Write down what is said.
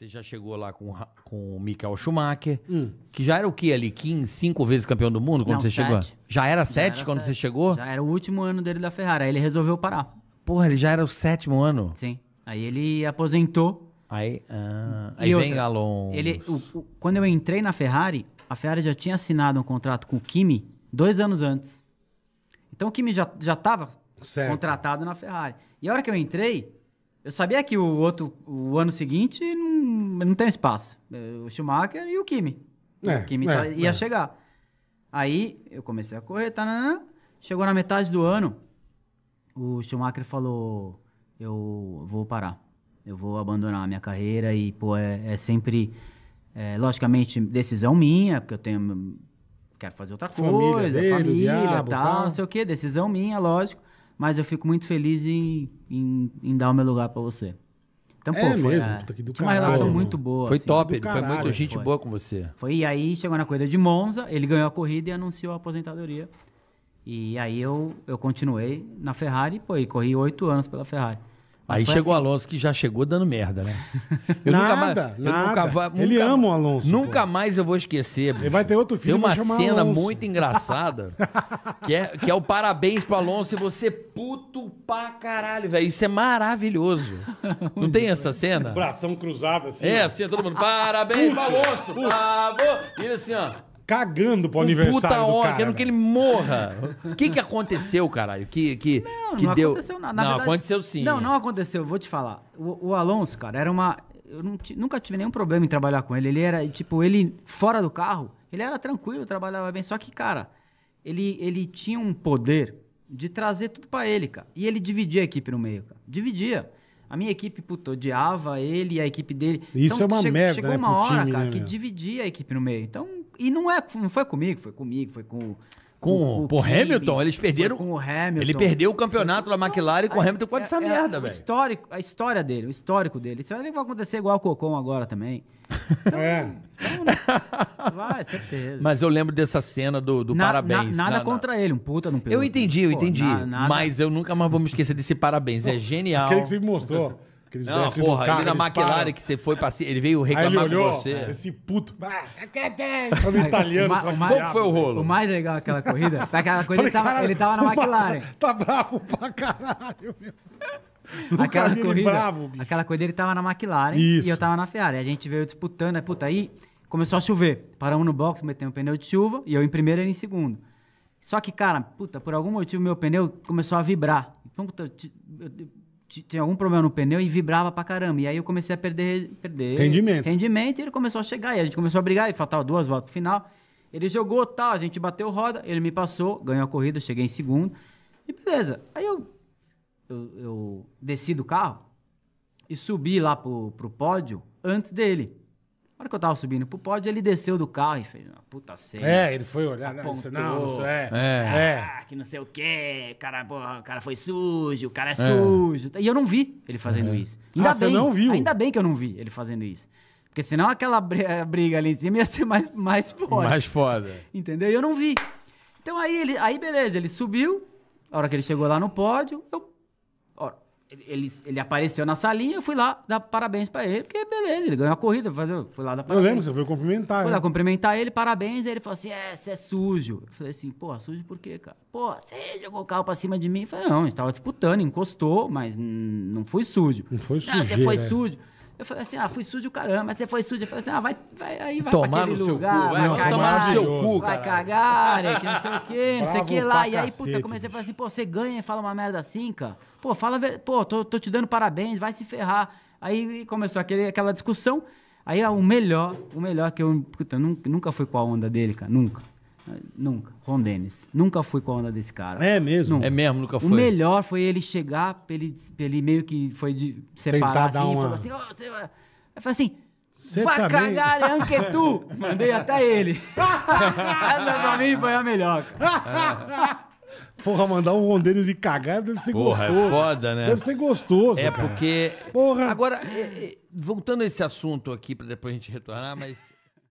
Você já chegou lá com, com o Michael Schumacher, hum. que já era o que ali? 15, cinco vezes campeão do mundo quando Não, você sete. chegou? Já era já sete era quando sete. você chegou? Já era o último ano dele da Ferrari, aí ele resolveu parar. Porra, ele já era o sétimo ano? Sim. Aí ele aposentou. Aí, ah, aí vem Galon Ele, quando eu entrei na Ferrari, a Ferrari já tinha assinado um contrato com o Kimi dois anos antes. Então o Kimi já estava contratado na Ferrari. E a hora que eu entrei, eu sabia que o outro, o ano seguinte, não, não tem espaço. É, o Schumacher e o Kimi. É, o Kimi é, tá, ia é. chegar. Aí eu comecei a correr, tá, chegou na metade do ano, o Schumacher falou: eu vou parar, eu vou abandonar a minha carreira e pô, é, é sempre, é, logicamente, decisão minha, porque eu tenho quero fazer outra família coisa, dele, família, diabo, tal, tal, não sei o quê, decisão minha, lógico mas eu fico muito feliz em, em, em dar o meu lugar para você. Então, é pô, foi, mesmo, tinha uma relação mano. muito boa. Foi assim, top, ele caralho, foi muito gente foi. boa com você. Foi, e aí chegou na corrida de Monza, ele ganhou a corrida e anunciou a aposentadoria. E aí eu, eu continuei na Ferrari, pô, e corri oito anos pela Ferrari aí chegou o assim. Alonso que já chegou dando merda, né? Eu nada, nunca mais, nada. Nunca, nunca, Ele ama o Alonso. Nunca pô. mais eu vou esquecer. Ele vai ter outro filho. Tem uma cena Alonso. muito engraçada que, é, que é o parabéns pro Alonso e você é puto pra caralho, velho. Isso é maravilhoso. Não tem essa cena? Bração cruzado assim. É, ó. assim, todo mundo. Parabéns pro Alonso. Bravo. E ele assim, ó cagando pro um aniversário puta hora, querendo que ele morra. O que, que aconteceu, caralho? Que, que, não, que não deu... aconteceu nada. Na não, verdade, aconteceu sim. Não, não aconteceu, vou te falar. O, o Alonso, cara, era uma... Eu nunca tive nenhum problema em trabalhar com ele. Ele era, tipo, ele fora do carro, ele era tranquilo, trabalhava bem. Só que, cara, ele, ele tinha um poder de trazer tudo para ele, cara. E ele dividia a equipe no meio, cara. Dividia. A minha equipe, puto, odiava ele e a equipe dele. Isso então, é uma che merda, Chegou né, uma hora, time, cara, né, que dividia a equipe no meio. Então, e não, é, não foi comigo, foi comigo, foi com. Com, com, o Hamilton, Kimi, eles perderam. Com o Hamilton. Ele perdeu o campeonato da McLaren com o então, Hamilton quase é, essa é, é, merda, velho. Histórico, a história dele, o histórico dele. Você vai ver que vai acontecer igual o Cocom agora também. Então, é. Então, então né? vai, certeza. Mas eu lembro dessa cena do, do na, parabéns. Na, nada na, contra ele, um puta não pegou. Eu entendi, eu entendi. Pô, mas eu nunca mais vou me esquecer desse parabéns. É genial. Aquele que você me mostrou. Que eles não, porra, carro, ele na McLaren que você foi pra... Ele veio reclamar ele olhou, com você. Esse puto. Tá é. Falando italiano, só que... Qual foi o rolo? O mais legal daquela corrida, daquela coisa ele, tava, ele tava na McLaren. Tá bravo pra caralho, meu. aquela corrida, bravo, aquela corrida ele tava na McLaren Isso. e eu tava na Ferrari. A gente veio disputando, aí, né? puta, aí começou a chover. Paramos no box, metemos um pneu de chuva e eu em primeiro e ele em segundo. Só que, cara, puta, por algum motivo meu pneu começou a vibrar. Então, eu tinha algum problema no pneu e vibrava pra caramba. E aí eu comecei a perder, perder rendimento. rendimento e ele começou a chegar. E a gente começou a brigar e faltava duas voltas pro final. Ele jogou, tal, tá, a gente bateu roda, ele me passou, ganhou a corrida, cheguei em segundo. E beleza. Aí eu, eu, eu desci do carro e subi lá pro, pro pódio antes dele. Na hora que eu tava subindo pro pódio, ele desceu do carro e fez uma puta cena. É, ele foi olhar, né? Apontou, não, isso é, é. é. Ah, que não sei o quê, cara, porra, o cara foi sujo, o cara é, é, sujo. E eu não vi ele fazendo é. isso. Ah, ainda ah, bem, você não viu? Ainda bem que eu não vi ele fazendo isso. Porque senão aquela eh, briga ali em cima ia ser mais, mais foda. Mais foda. Entendeu? E eu não vi. Então aí, ele, aí beleza, ele subiu. A hora que ele chegou lá no pódio, eu ele, ele apareceu na salinha, eu fui lá dar parabéns pra ele, porque beleza, ele ganhou a corrida, fazer, fui lá dar parabéns. Eu lembro, você foi cumprimentar. Fui né? lá cumprimentar ele, parabéns, aí ele falou assim, é, você é sujo. Eu falei assim, pô, sujo por quê, cara? Pô, você jogou o carro pra cima de mim? Eu falei, não, estava disputando, encostou, mas não fui sujo. Não foi sujo. Não, você foi né? sujo. Eu falei assim, ah, fui sujo, caramba. você foi sujo. Eu falei assim, ah, vai, vai aí, vai tomar pra aquele lugar. Cu, vai, vai cagar, seu cu, vai cagar, que não sei o quê, não sei o que lá. E aí, puta, comecei a falar assim, pô, você ganha e fala uma merda assim, cara. Pô, fala, pô, tô, tô te dando parabéns, vai se ferrar. Aí começou aquele, aquela discussão. Aí ah, o melhor, o melhor que eu, puta, nunca, nunca fui com a onda dele, cara, nunca. Nunca. Ron Dennis. Nunca fui com a onda desse cara. É mesmo? Nunca. É mesmo, nunca foi. O melhor foi ele chegar, ele, ele meio que foi de separar assim, uma... falou assim, oh, você vai... Eu falei assim, Cê vai também... cagar é Anquetu. Mandei até ele. Essa pra mim foi a melhor. Porra, mandar um rondeiro de cagar deve ser Porra, é gostoso. É foda, né? Deve ser gostoso. É cara. porque. Porra. Agora, é, voltando a esse assunto aqui, para depois a gente retornar, mas